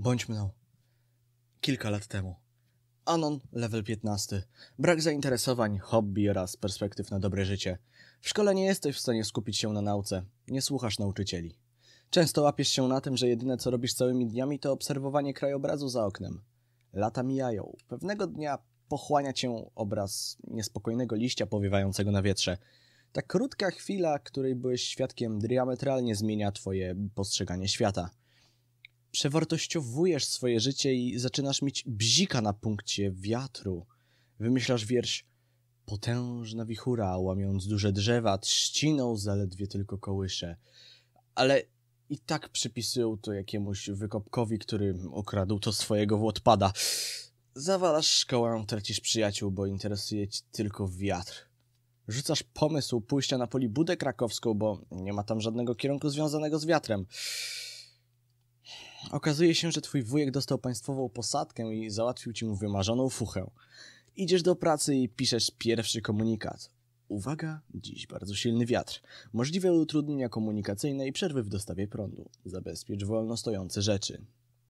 bądź mną. No, kilka lat temu. Anon, level 15. Brak zainteresowań, hobby oraz perspektyw na dobre życie. W szkole nie jesteś w stanie skupić się na nauce. Nie słuchasz nauczycieli. Często łapiesz się na tym, że jedyne co robisz całymi dniami to obserwowanie krajobrazu za oknem. Lata mijają. Pewnego dnia pochłania cię obraz niespokojnego liścia powiewającego na wietrze. Ta krótka chwila, której byłeś świadkiem, diametralnie zmienia twoje postrzeganie świata przewartościowujesz swoje życie i zaczynasz mieć bzika na punkcie wiatru. Wymyślasz wiersz Potężna wichura, łamiąc duże drzewa, trzciną zaledwie tylko kołysze. Ale i tak przypisują to jakiemuś wykopkowi, który okradł to swojego Włodpada. Zawalasz szkołę, tracisz przyjaciół, bo interesuje ci tylko wiatr. Rzucasz pomysł pójścia na polibudek krakowską, bo nie ma tam żadnego kierunku związanego z wiatrem. Okazuje się, że twój wujek dostał państwową posadkę i załatwił ci mu wymarzoną fuchę. Idziesz do pracy i piszesz pierwszy komunikat. Uwaga, dziś bardzo silny wiatr. Możliwe utrudnienia komunikacyjne i przerwy w dostawie prądu. Zabezpiecz wolno stojące rzeczy.